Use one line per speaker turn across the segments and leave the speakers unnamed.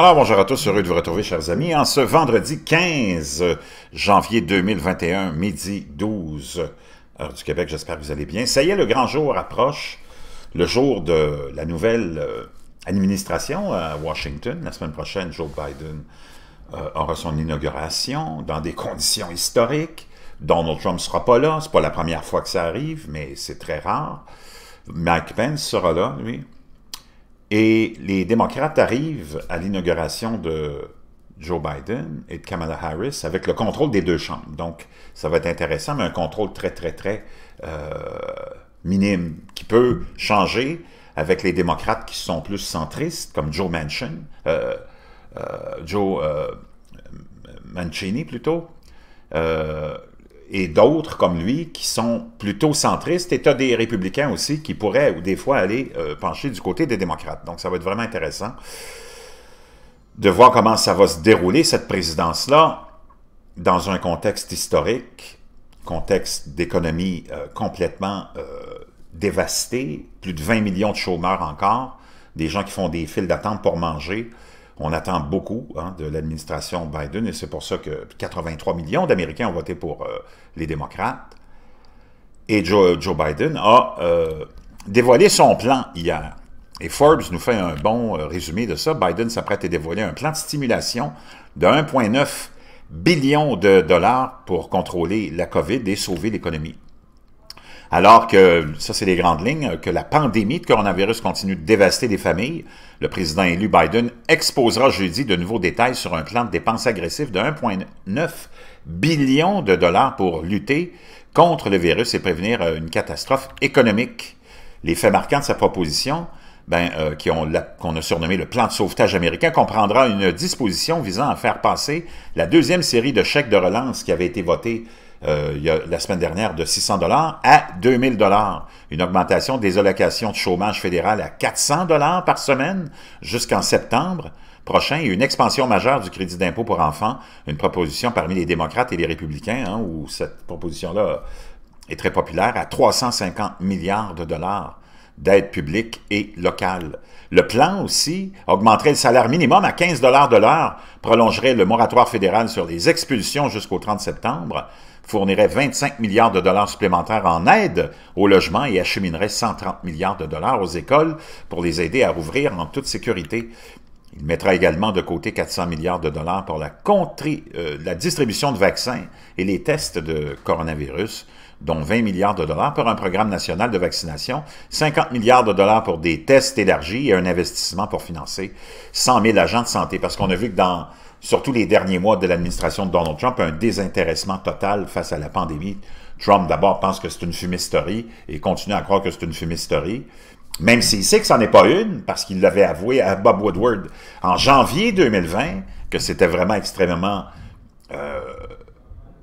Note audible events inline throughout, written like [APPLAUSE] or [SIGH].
Alors, bonjour à tous, heureux de vous retrouver, chers amis, en ce vendredi 15 janvier 2021, midi 12, heure du Québec, j'espère que vous allez bien. Ça y est, le grand jour approche, le jour de la nouvelle euh, administration à Washington. La semaine prochaine, Joe Biden euh, aura son inauguration dans des conditions historiques. Donald Trump ne sera pas là, c'est pas la première fois que ça arrive, mais c'est très rare. Mike Pence sera là, lui. Et les démocrates arrivent à l'inauguration de Joe Biden et de Kamala Harris avec le contrôle des deux chambres. Donc, ça va être intéressant, mais un contrôle très, très, très euh, minime qui peut changer avec les démocrates qui sont plus centristes, comme Joe Manchin, euh, euh, Joe Mancini plutôt, et d'autres comme lui qui sont plutôt centristes, et tu as des républicains aussi qui pourraient ou des fois aller euh, pencher du côté des démocrates. Donc ça va être vraiment intéressant de voir comment ça va se dérouler, cette présidence-là, dans un contexte historique, contexte d'économie euh, complètement euh, dévastée, plus de 20 millions de chômeurs encore, des gens qui font des files d'attente pour manger, on attend beaucoup hein, de l'administration Biden et c'est pour ça que 83 millions d'Américains ont voté pour euh, les démocrates. Et Joe, Biden a euh, dévoilé son plan hier. Et Forbes nous fait un bon euh, résumé de ça. Biden s'apprête à dévoiler un plan de stimulation de 1,9 billion de dollars pour contrôler la COVID et sauver l'économie. Alors que, ça c'est les grandes lignes, que la pandémie de coronavirus continue de dévaster les familles, le président élu Biden exposera jeudi de nouveaux détails sur un plan de dépenses agressif de 1,9 billion de dollars pour lutter contre le virus et prévenir euh, une catastrophe économique. Les faits marquants de sa proposition, ben, euh, qu'on a surnommé le plan de sauvetage américain, comprendra une disposition visant à faire passer la deuxième série de chèques de relance qui avait été votée euh, la semaine dernière de 600 dollars à 2000 dollars. Une augmentation des allocations de chômage fédéral à 400 dollars par semaine jusqu'en septembre prochain et une expansion majeure du crédit d'impôt pour enfants, une proposition parmi les démocrates et les républicains, hein, où cette proposition-là est très populaire, à 350 milliards de dollars d'aide publique et locale. Le plan aussi augmenterait le salaire minimum à 15 de l'heure, prolongerait le moratoire fédéral sur les expulsions jusqu'au 30 septembre, fournirait 25 milliards de dollars supplémentaires en aide au logement et acheminerait 130 milliards de dollars aux écoles pour les aider à rouvrir en toute sécurité. Il mettra également de côté 400 milliards de dollars pour la, euh, la distribution de vaccins et les tests de coronavirus, dont 20 milliards de dollars pour un programme national de vaccination, 50 milliards de dollars pour des tests élargis et un investissement pour financer 100 000 agents de santé. Parce qu'on a vu que dans surtout les derniers mois de l'administration de Donald Trump, un désintéressement total face à la pandémie. Trump, d'abord, pense que c'est une fumisterie et continue à croire que c'est une fumisterie, même s'il sait que ce n'en est pas une, parce qu'il l'avait avoué à Bob Woodward en janvier 2020, que c'était vraiment extrêmement euh,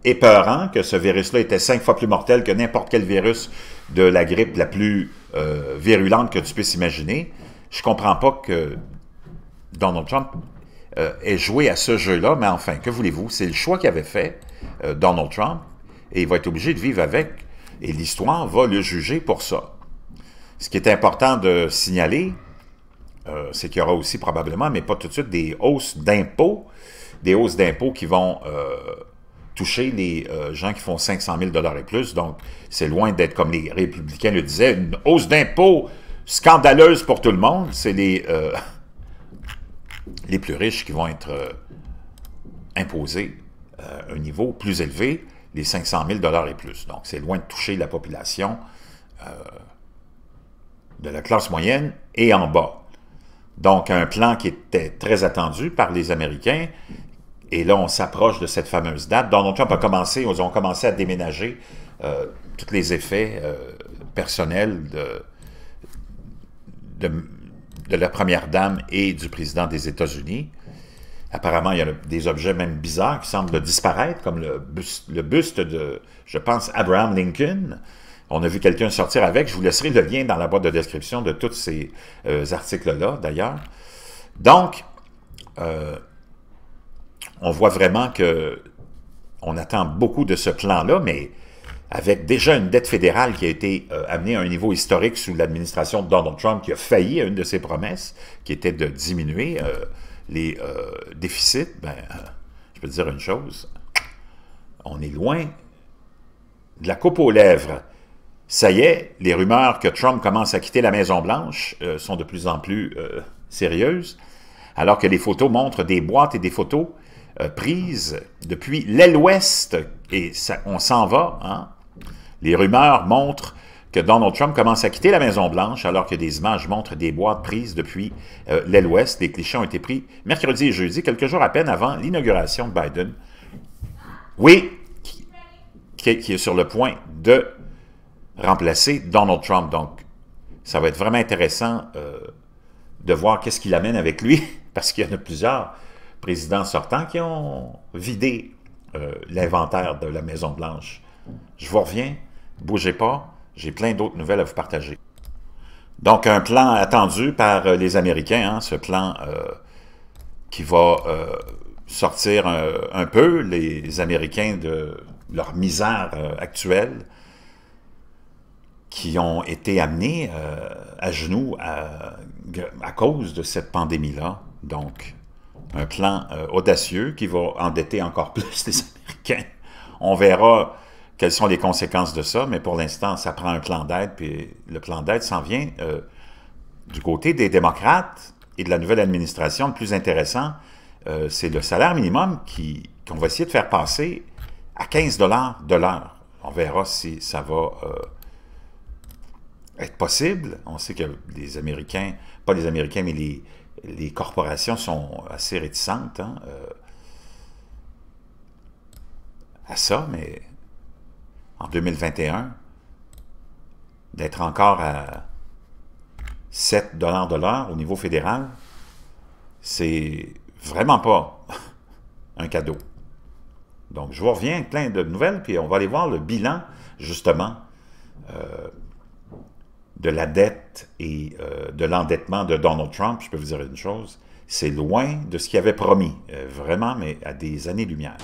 épeurant, que ce virus-là était cinq fois plus mortel que n'importe quel virus de la grippe la plus euh, virulente que tu puisses imaginer. Je comprends pas que Donald Trump est euh, joué à ce jeu-là, mais enfin, que voulez-vous? C'est le choix qu'avait fait euh, Donald Trump, et il va être obligé de vivre avec, et l'histoire va le juger pour ça. Ce qui est important de signaler, euh, c'est qu'il y aura aussi probablement, mais pas tout de suite, des hausses d'impôts, des hausses d'impôts qui vont toucher les gens qui font 500 000 et plus. Donc, c'est loin d'être comme les républicains le disaient, une hausse d'impôts scandaleuse pour tout le monde. C'est les, [LAUGHS] les plus riches qui vont être euh, imposés euh, un niveau plus élevé, les 500 000 et plus. Donc, c'est loin de toucher la population euh, de la classe moyenne et en bas. Donc, un plan qui était très attendu par les Américains, et là, on s'approche de cette fameuse date. Donald on a commencé, ils ont commencé à déménager tous les effets personnels de de la première dame et du président des États-Unis. Apparemment, il y a des objets même bizarres qui semblent disparaître, comme le buste, de, je pense, Abraham Lincoln. On a vu quelqu'un sortir avec. Je vous laisserai le lien dans la boîte de description de tous ces euh, articles-là, d'ailleurs. Donc, euh, on voit vraiment que on attend beaucoup de ce plan-là, mais avec déjà une dette fédérale qui a été euh, amenée à un niveau historique sous l'administration de Donald Trump, qui a failli à une de ses promesses, qui était de diminuer euh, les euh, déficits, ben, je peux dire une chose, on est loin de la coupe aux lèvres. Ça y est, les rumeurs que Trump commence à quitter la Maison-Blanche sont de plus en plus sérieuses, alors que les photos montrent des boîtes et des photos prises depuis l'aile ouest, et on s'en va, hein, les rumeurs montrent que Donald Trump commence à quitter la Maison-Blanche alors que des images montrent des boîtes prises depuis euh, l'aile ouest. Des clichés ont été pris mercredi et jeudi, quelques jours à peine avant l'inauguration de Biden. Oui, qui, est sur le point de remplacer Donald Trump. Donc, ça va être vraiment intéressant euh, de voir qu'est-ce qu'il amène avec lui, [LAUGHS] parce qu'il y en a plusieurs présidents sortants qui ont vidé euh, l'inventaire de la Maison-Blanche. Je vous reviens Bougez pas, j'ai plein d'autres nouvelles à vous partager. Donc, un plan attendu par euh, les Américains, hein, ce plan euh, qui va euh, sortir un, peu les Américains de leur misère actuelle, qui ont été amenés à genoux à, à, cause de cette pandémie-là. Donc, un plan audacieux qui va endetter encore [LAUGHS] plus les Américains. On verra quelles sont les conséquences de ça, mais pour l'instant, ça prend un plan d'aide, puis le plan d'aide s'en vient euh, du côté des démocrates et de la nouvelle administration. Le plus intéressant, euh, c'est le salaire minimum qu'on va essayer de faire passer à 15 dollars de l'heure. On verra si ça va euh, être possible. On sait que les Américains, pas les Américains, mais les, corporations sont assez réticentes hein, à ça, mais en 2021, d'être encore à 7 dollars de l'heure au niveau fédéral, c'est vraiment pas [LAUGHS] un cadeau. Donc, je vous reviens avec plein de nouvelles, puis on va aller voir le bilan, justement, euh, de la dette et euh, de l'endettement de Donald Trump. Je peux vous dire une chose, c'est loin de ce qu'il avait promis, euh, vraiment, mais à des années-lumière.